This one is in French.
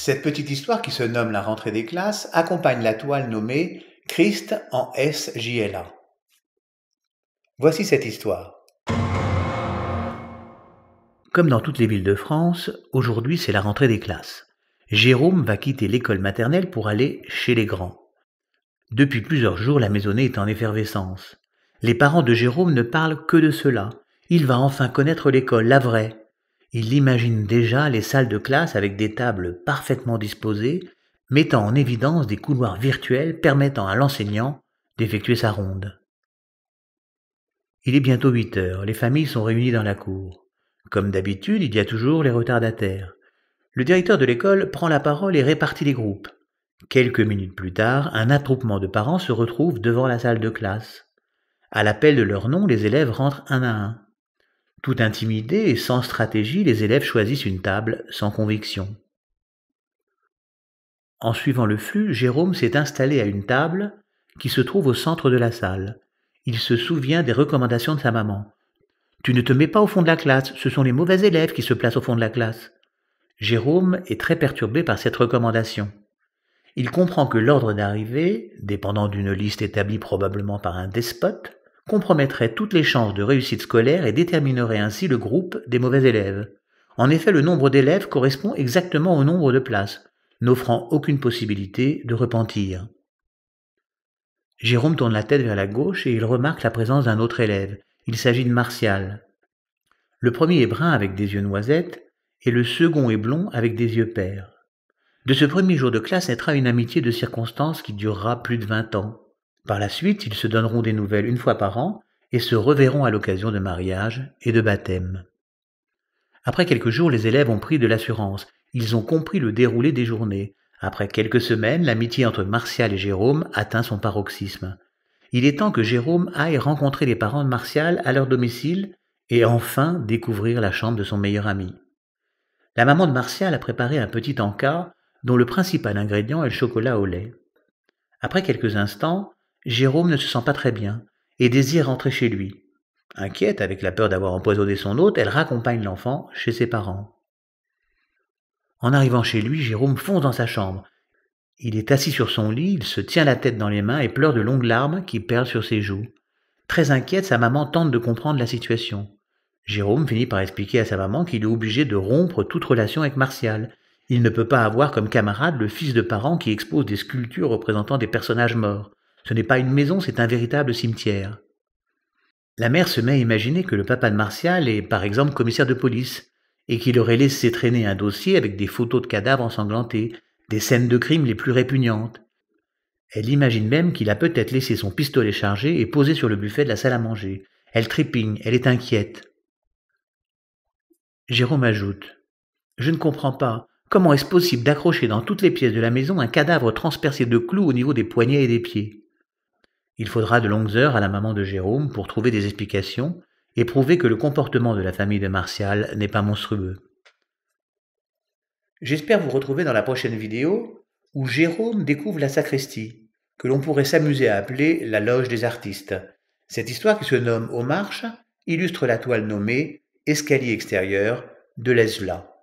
Cette petite histoire qui se nomme La rentrée des classes accompagne la toile nommée Christ en SJLA. Voici cette histoire. Comme dans toutes les villes de France, aujourd'hui c'est la rentrée des classes. Jérôme va quitter l'école maternelle pour aller chez les grands. Depuis plusieurs jours, la maisonnée est en effervescence. Les parents de Jérôme ne parlent que de cela. Il va enfin connaître l'école, la vraie, il imagine déjà les salles de classe avec des tables parfaitement disposées, mettant en évidence des couloirs virtuels permettant à l'enseignant d'effectuer sa ronde. Il est bientôt 8 heures, les familles sont réunies dans la cour. Comme d'habitude, il y a toujours les retardataires. Le directeur de l'école prend la parole et répartit les groupes. Quelques minutes plus tard, un attroupement de parents se retrouve devant la salle de classe. À l'appel de leur nom, les élèves rentrent un à un. Tout intimidé et sans stratégie, les élèves choisissent une table sans conviction. En suivant le flux, Jérôme s'est installé à une table qui se trouve au centre de la salle. Il se souvient des recommandations de sa maman. Tu ne te mets pas au fond de la classe, ce sont les mauvais élèves qui se placent au fond de la classe. Jérôme est très perturbé par cette recommandation. Il comprend que l'ordre d'arrivée, dépendant d'une liste établie probablement par un despote, compromettrait toutes les chances de réussite scolaire et déterminerait ainsi le groupe des mauvais élèves. En effet, le nombre d'élèves correspond exactement au nombre de places, n'offrant aucune possibilité de repentir. Jérôme tourne la tête vers la gauche et il remarque la présence d'un autre élève. Il s'agit de Martial. Le premier est brun avec des yeux noisettes et le second est blond avec des yeux pères. De ce premier jour de classe naîtra une amitié de circonstance qui durera plus de vingt ans. Par la suite, ils se donneront des nouvelles une fois par an et se reverront à l'occasion de mariages et de baptêmes. Après quelques jours, les élèves ont pris de l'assurance. Ils ont compris le déroulé des journées. Après quelques semaines, l'amitié entre Martial et Jérôme atteint son paroxysme. Il est temps que Jérôme aille rencontrer les parents de Martial à leur domicile et enfin découvrir la chambre de son meilleur ami. La maman de Martial a préparé un petit encas dont le principal ingrédient est le chocolat au lait. Après quelques instants, Jérôme ne se sent pas très bien et désire rentrer chez lui. Inquiète avec la peur d'avoir empoisonné son hôte, elle raccompagne l'enfant chez ses parents. En arrivant chez lui, Jérôme fonce dans sa chambre. Il est assis sur son lit, il se tient la tête dans les mains et pleure de longues larmes qui perlent sur ses joues. Très inquiète, sa maman tente de comprendre la situation. Jérôme finit par expliquer à sa maman qu'il est obligé de rompre toute relation avec Martial. Il ne peut pas avoir comme camarade le fils de parents qui expose des sculptures représentant des personnages morts. Ce n'est pas une maison, c'est un véritable cimetière. La mère se met à imaginer que le papa de Martial est par exemple commissaire de police, et qu'il aurait laissé traîner un dossier avec des photos de cadavres ensanglantés, des scènes de crimes les plus répugnantes. Elle imagine même qu'il a peut-être laissé son pistolet chargé et posé sur le buffet de la salle à manger. Elle trépigne, elle est inquiète. Jérôme ajoute Je ne comprends pas. Comment est-ce possible d'accrocher dans toutes les pièces de la maison un cadavre transpercé de clous au niveau des poignets et des pieds il faudra de longues heures à la maman de Jérôme pour trouver des explications et prouver que le comportement de la famille de Martial n'est pas monstrueux. J'espère vous retrouver dans la prochaine vidéo où Jérôme découvre la sacristie, que l'on pourrait s'amuser à appeler la loge des artistes. Cette histoire qui se nomme Aux Marches illustre la toile nommée Escalier extérieur de Lesla.